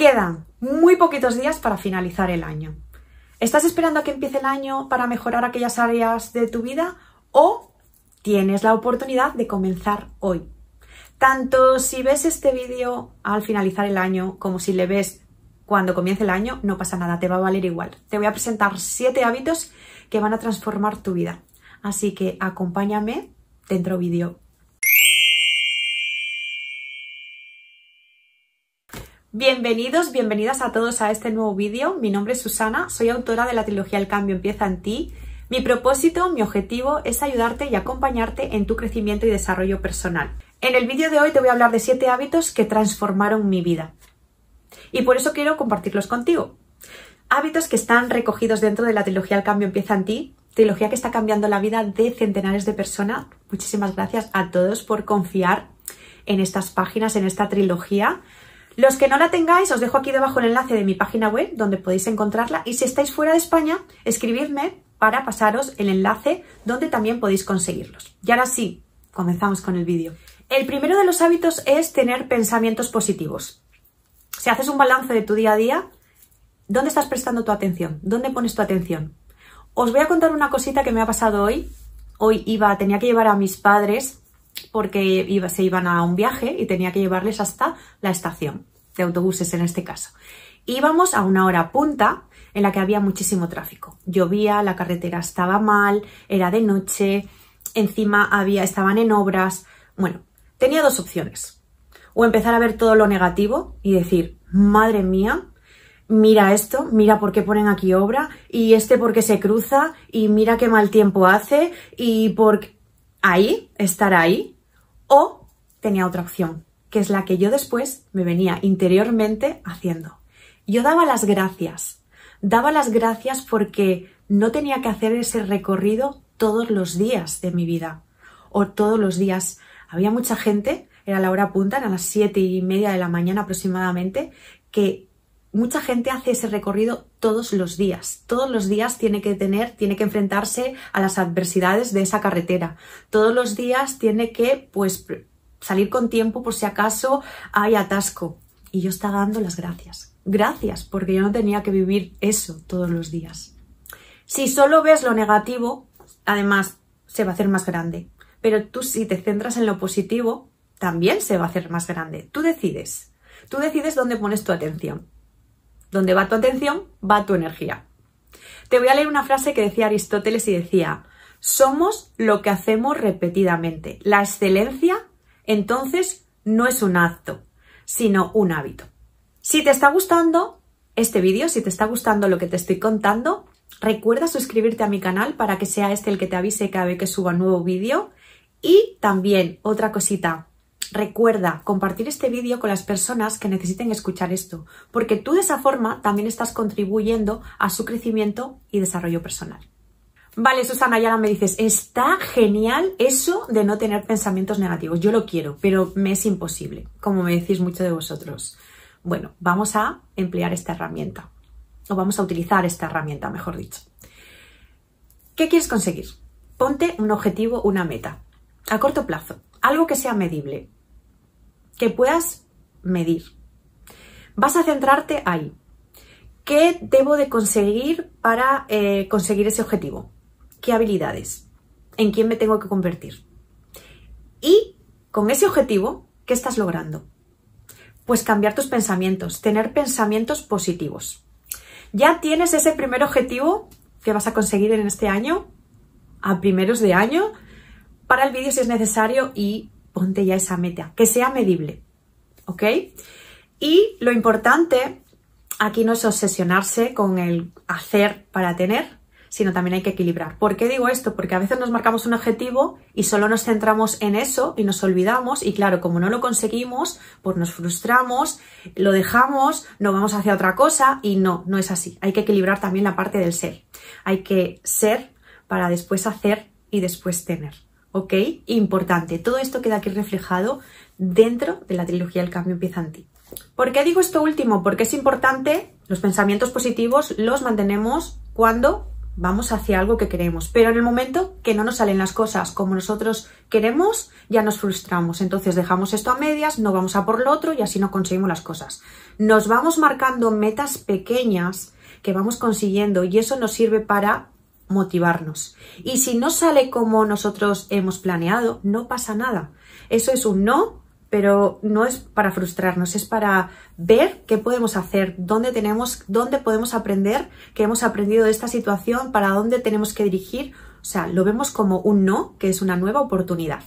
Quedan muy poquitos días para finalizar el año. ¿Estás esperando a que empiece el año para mejorar aquellas áreas de tu vida o tienes la oportunidad de comenzar hoy? Tanto si ves este vídeo al finalizar el año como si le ves cuando comience el año, no pasa nada, te va a valer igual. Te voy a presentar siete hábitos que van a transformar tu vida. Así que acompáñame dentro vídeo. Bienvenidos, bienvenidas a todos a este nuevo vídeo. Mi nombre es Susana, soy autora de la trilogía El cambio empieza en ti. Mi propósito, mi objetivo es ayudarte y acompañarte en tu crecimiento y desarrollo personal. En el vídeo de hoy te voy a hablar de siete hábitos que transformaron mi vida. Y por eso quiero compartirlos contigo. Hábitos que están recogidos dentro de la trilogía El cambio empieza en ti, trilogía que está cambiando la vida de centenares de personas. Muchísimas gracias a todos por confiar en estas páginas, en esta trilogía. Los que no la tengáis, os dejo aquí debajo el enlace de mi página web donde podéis encontrarla y si estáis fuera de España, escribidme para pasaros el enlace donde también podéis conseguirlos. Y ahora sí, comenzamos con el vídeo. El primero de los hábitos es tener pensamientos positivos. Si haces un balance de tu día a día, ¿dónde estás prestando tu atención? ¿Dónde pones tu atención? Os voy a contar una cosita que me ha pasado hoy. Hoy iba, tenía que llevar a mis padres porque iba, se iban a un viaje y tenía que llevarles hasta la estación de autobuses en este caso. Íbamos a una hora punta en la que había muchísimo tráfico. Llovía, la carretera estaba mal, era de noche, encima había, estaban en obras. Bueno, tenía dos opciones. O empezar a ver todo lo negativo y decir, madre mía, mira esto, mira por qué ponen aquí obra, y este por qué se cruza, y mira qué mal tiempo hace, y por qué ahí, estar ahí, o tenía otra opción, que es la que yo después me venía interiormente haciendo. Yo daba las gracias, daba las gracias porque no tenía que hacer ese recorrido todos los días de mi vida, o todos los días. Había mucha gente, era la hora punta, eran las siete y media de la mañana aproximadamente, que mucha gente hace ese recorrido todos los días. Todos los días tiene que tener, tiene que enfrentarse a las adversidades de esa carretera. Todos los días tiene que, pues, salir con tiempo por si acaso hay atasco. Y yo estaba dando las gracias. Gracias, porque yo no tenía que vivir eso todos los días. Si solo ves lo negativo, además se va a hacer más grande. Pero tú si te centras en lo positivo, también se va a hacer más grande. Tú decides. Tú decides dónde pones tu atención. Donde va tu atención, va tu energía. Te voy a leer una frase que decía Aristóteles y decía, somos lo que hacemos repetidamente. La excelencia, entonces, no es un acto, sino un hábito. Si te está gustando este vídeo, si te está gustando lo que te estoy contando, recuerda suscribirte a mi canal para que sea este el que te avise cada vez que suba un nuevo vídeo. Y también otra cosita, Recuerda compartir este vídeo con las personas que necesiten escuchar esto, porque tú de esa forma también estás contribuyendo a su crecimiento y desarrollo personal. Vale, Susana, ya me dices, está genial eso de no tener pensamientos negativos. Yo lo quiero, pero me es imposible, como me decís mucho de vosotros. Bueno, vamos a emplear esta herramienta, o vamos a utilizar esta herramienta, mejor dicho. ¿Qué quieres conseguir? Ponte un objetivo, una meta, a corto plazo, algo que sea medible, que puedas medir. Vas a centrarte ahí. ¿Qué debo de conseguir para eh, conseguir ese objetivo? ¿Qué habilidades? ¿En quién me tengo que convertir? Y con ese objetivo, ¿qué estás logrando? Pues cambiar tus pensamientos, tener pensamientos positivos. Ya tienes ese primer objetivo que vas a conseguir en este año, a primeros de año, para el vídeo si es necesario y ponte ya esa meta, que sea medible, ¿ok? Y lo importante aquí no es obsesionarse con el hacer para tener, sino también hay que equilibrar. ¿Por qué digo esto? Porque a veces nos marcamos un objetivo y solo nos centramos en eso y nos olvidamos y claro, como no lo conseguimos, pues nos frustramos, lo dejamos, nos vamos hacia otra cosa y no, no es así. Hay que equilibrar también la parte del ser. Hay que ser para después hacer y después tener. ¿ok? Importante, todo esto queda aquí reflejado dentro de la trilogía El cambio empieza en ti. ¿Por qué digo esto último? Porque es importante, los pensamientos positivos los mantenemos cuando vamos hacia algo que queremos, pero en el momento que no nos salen las cosas como nosotros queremos, ya nos frustramos, entonces dejamos esto a medias, no vamos a por lo otro y así no conseguimos las cosas. Nos vamos marcando metas pequeñas que vamos consiguiendo y eso nos sirve para motivarnos. Y si no sale como nosotros hemos planeado, no pasa nada. Eso es un no, pero no es para frustrarnos, es para ver qué podemos hacer, dónde tenemos, dónde podemos aprender, que hemos aprendido de esta situación, para dónde tenemos que dirigir. O sea, lo vemos como un no, que es una nueva oportunidad.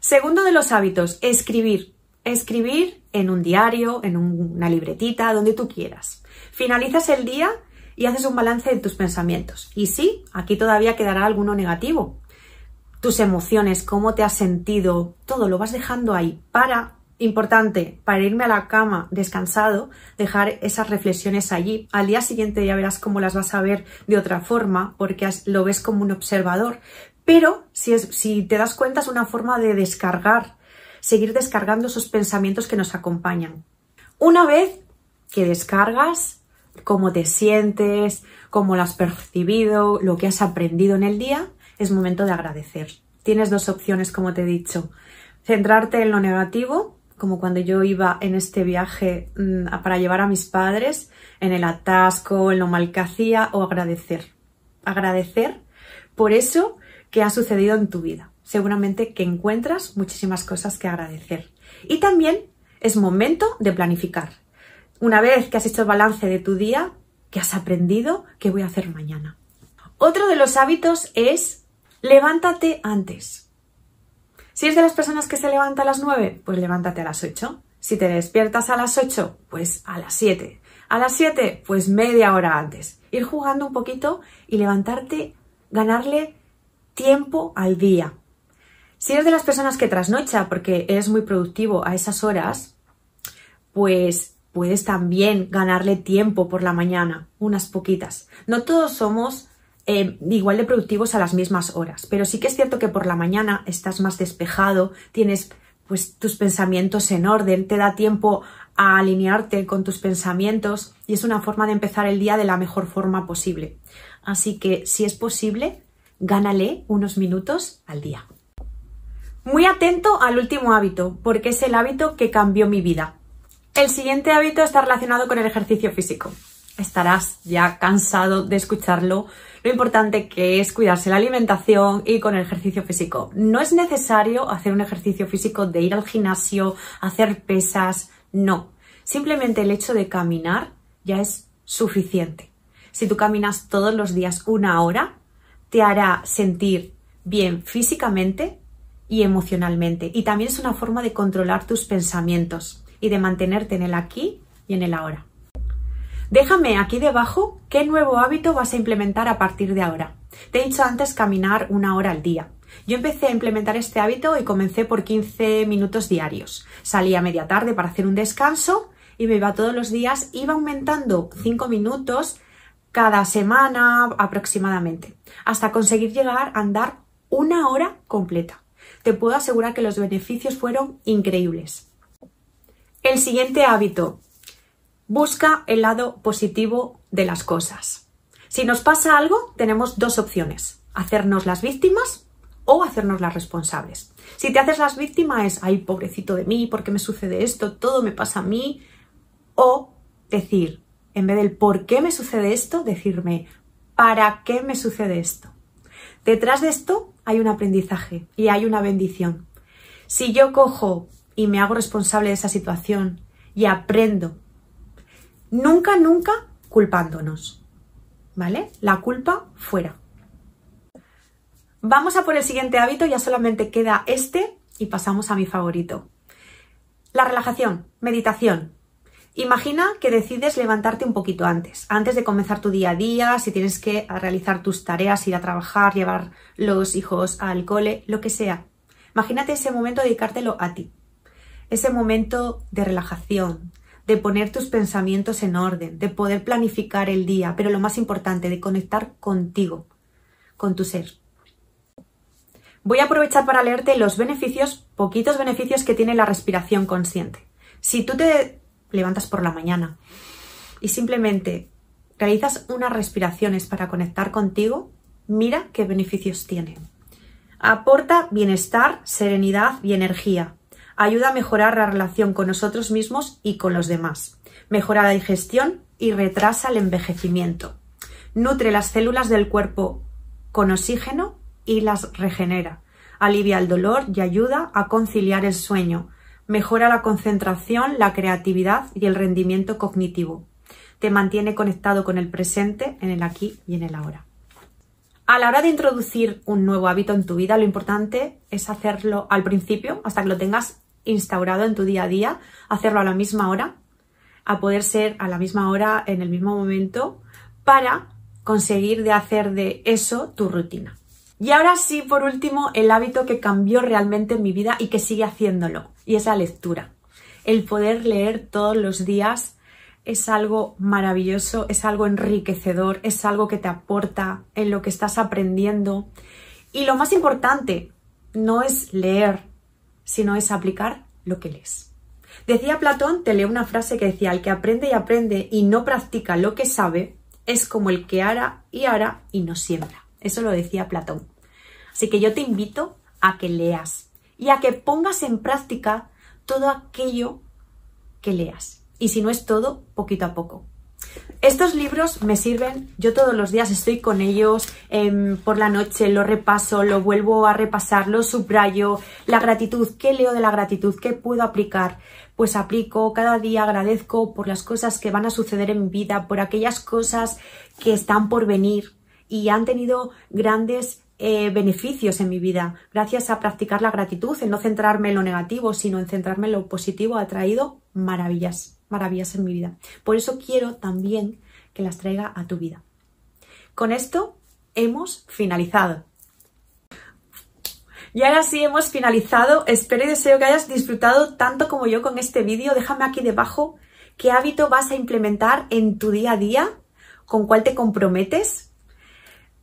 Segundo de los hábitos, escribir. Escribir en un diario, en una libretita, donde tú quieras. Finalizas el día y haces un balance de tus pensamientos. Y sí, aquí todavía quedará alguno negativo. Tus emociones, cómo te has sentido, todo lo vas dejando ahí para, importante, para irme a la cama descansado, dejar esas reflexiones allí. Al día siguiente ya verás cómo las vas a ver de otra forma porque lo ves como un observador. Pero si, es, si te das cuenta es una forma de descargar, seguir descargando esos pensamientos que nos acompañan. Una vez que descargas, cómo te sientes, cómo lo has percibido, lo que has aprendido en el día, es momento de agradecer. Tienes dos opciones, como te he dicho. Centrarte en lo negativo, como cuando yo iba en este viaje mm, para llevar a mis padres, en el atasco, en lo mal que hacía, o agradecer. Agradecer por eso que ha sucedido en tu vida. Seguramente que encuentras muchísimas cosas que agradecer. Y también es momento de planificar una vez que has hecho el balance de tu día, que has aprendido, qué voy a hacer mañana. Otro de los hábitos es levántate antes. Si es de las personas que se levanta a las 9, pues levántate a las 8. Si te despiertas a las 8, pues a las 7. A las 7, pues media hora antes. Ir jugando un poquito y levantarte, ganarle tiempo al día. Si eres de las personas que trasnocha porque eres muy productivo a esas horas, pues puedes también ganarle tiempo por la mañana, unas poquitas. No todos somos em, igual de productivos a las mismas horas, pero sí que es cierto que por la mañana estás más despejado, tienes pues tus pensamientos en orden, te da tiempo a alinearte con tus pensamientos y es una forma de empezar el día de la mejor forma posible. Así que si es posible, gánale unos minutos al día. Muy atento al último hábito, porque es el hábito que cambió mi vida. El siguiente hábito está relacionado con el ejercicio físico. Estarás ya cansado de escucharlo, lo importante que es cuidarse la alimentación y con el ejercicio físico. No es necesario hacer un ejercicio físico de ir al gimnasio, hacer pesas, no. Simplemente el hecho de caminar ya es suficiente. Si tú caminas todos los días una hora, te hará sentir bien físicamente y emocionalmente. Y también es una forma de controlar tus pensamientos y de mantenerte en el aquí y en el ahora. Déjame aquí debajo qué nuevo hábito vas a implementar a partir de ahora. Te he dicho antes caminar una hora al día. Yo empecé a implementar este hábito y comencé por 15 minutos diarios. Salí a media tarde para hacer un descanso y me iba todos los días, iba aumentando 5 minutos cada semana aproximadamente, hasta conseguir llegar a andar una hora completa. Te puedo asegurar que los beneficios fueron increíbles. El siguiente hábito. Busca el lado positivo de las cosas. Si nos pasa algo, tenemos dos opciones. Hacernos las víctimas o hacernos las responsables. Si te haces las víctimas es, ay, pobrecito de mí, ¿por qué me sucede esto? Todo me pasa a mí. O decir, en vez del ¿por qué me sucede esto? Decirme, ¿para qué me sucede esto? Detrás de esto hay un aprendizaje y hay una bendición. Si yo cojo y me hago responsable de esa situación y aprendo. Nunca, nunca culpándonos. ¿Vale? La culpa fuera. Vamos a por el siguiente hábito, ya solamente queda este y pasamos a mi favorito. La relajación, meditación. Imagina que decides levantarte un poquito antes, antes de comenzar tu día a día, si tienes que realizar tus tareas, ir a trabajar, llevar los hijos al cole, lo que sea. Imagínate ese momento dedicártelo a ti, ese momento de relajación, de poner tus pensamientos en orden, de poder planificar el día, pero lo más importante, de conectar contigo, con tu ser. Voy a aprovechar para leerte los beneficios, poquitos beneficios que tiene la respiración consciente. Si tú te levantas por la mañana y simplemente realizas unas respiraciones para conectar contigo, mira qué beneficios tiene. Aporta bienestar, serenidad y energía ayuda a mejorar la relación con nosotros mismos y con los demás, mejora la digestión y retrasa el envejecimiento, nutre las células del cuerpo con oxígeno y las regenera, alivia el dolor y ayuda a conciliar el sueño, mejora la concentración, la creatividad y el rendimiento cognitivo. Te mantiene conectado con el presente, en el aquí y en el ahora. A la hora de introducir un nuevo hábito en tu vida, lo importante es hacerlo al principio, hasta que lo tengas instaurado en tu día a día, hacerlo a la misma hora, a poder ser a la misma hora, en el mismo momento, para conseguir de hacer de eso tu rutina. Y ahora sí, por último, el hábito que cambió realmente en mi vida y que sigue haciéndolo, y es la lectura. El poder leer todos los días es algo maravilloso, es algo enriquecedor, es algo que te aporta en lo que estás aprendiendo. Y lo más importante no es leer sino es aplicar lo que lees. Decía Platón, te leo una frase que decía, el que aprende y aprende y no practica lo que sabe, es como el que ara y ara y no siembra. Eso lo decía Platón. Así que yo te invito a que leas y a que pongas en práctica todo aquello que leas. Y si no es todo, poquito a poco. Estos libros me sirven, yo todos los días estoy con ellos, em, por la noche lo repaso, lo vuelvo a repasar, lo subrayo, la gratitud, ¿qué leo de la gratitud? ¿Qué puedo aplicar? Pues aplico, cada día agradezco por las cosas que van a suceder en mi vida, por aquellas cosas que están por venir y han tenido grandes eh, beneficios en mi vida, gracias a practicar la gratitud, en no centrarme en lo negativo, sino en centrarme en lo positivo, ha traído maravillas, maravillas en mi vida. Por eso quiero también que las traiga a tu vida. Con esto hemos finalizado. Y ahora sí hemos finalizado. Espero y deseo que hayas disfrutado tanto como yo con este vídeo. Déjame aquí debajo qué hábito vas a implementar en tu día a día, con cuál te comprometes,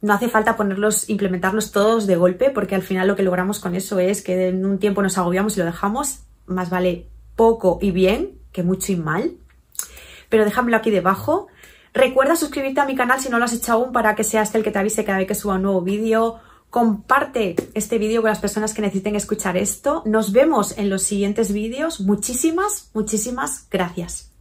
no hace falta ponerlos, implementarlos todos de golpe, porque al final lo que logramos con eso es que en un tiempo nos agobiamos y lo dejamos. Más vale poco y bien que mucho y mal. Pero déjamelo aquí debajo. Recuerda suscribirte a mi canal si no lo has hecho aún para que seas el que te avise cada vez que suba un nuevo vídeo. Comparte este vídeo con las personas que necesiten escuchar esto. Nos vemos en los siguientes vídeos. Muchísimas, muchísimas gracias.